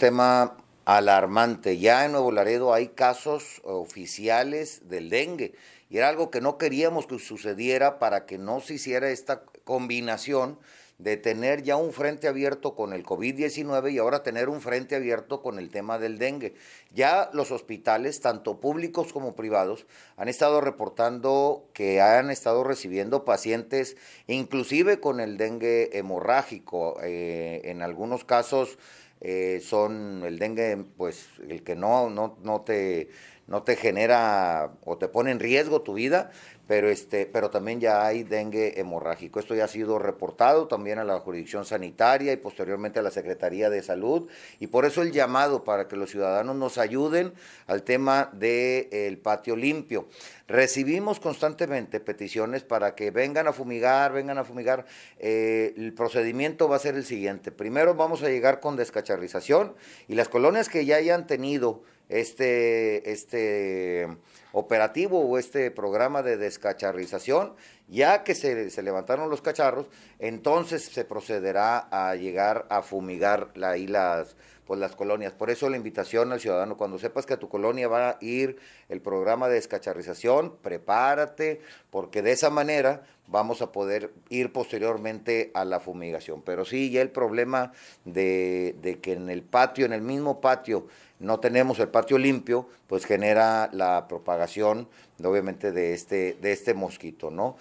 tema alarmante. Ya en Nuevo Laredo hay casos oficiales del dengue y era algo que no queríamos que sucediera para que no se hiciera esta combinación de tener ya un frente abierto con el COVID-19 y ahora tener un frente abierto con el tema del dengue. Ya los hospitales, tanto públicos como privados, han estado reportando que han estado recibiendo pacientes, inclusive con el dengue hemorrágico, eh, en algunos casos eh, son el dengue, pues el que no, no, no te no te genera o te pone en riesgo tu vida, pero, este, pero también ya hay dengue hemorrágico. Esto ya ha sido reportado también a la jurisdicción sanitaria y posteriormente a la Secretaría de Salud. Y por eso el llamado para que los ciudadanos nos ayuden al tema del patio limpio. Recibimos constantemente peticiones para que vengan a fumigar, vengan a fumigar. Eh, el procedimiento va a ser el siguiente. Primero vamos a llegar con descacharrización y las colonias que ya hayan tenido este, este operativo o este programa de descacharrización, ya que se, levantaron los cacharros, entonces se procederá a llegar a fumigar la, las pues, las colonias. Por eso la invitación al ciudadano, cuando sepas que a tu colonia va a ir el programa de descacharrización, prepárate, porque de esa manera vamos a poder ir posteriormente a la fumigación. Pero sí, ya el problema de, de que en el patio, en el mismo patio, no tenemos el patio limpio, pues genera la propagación, obviamente, de este, de este mosquito, ¿no?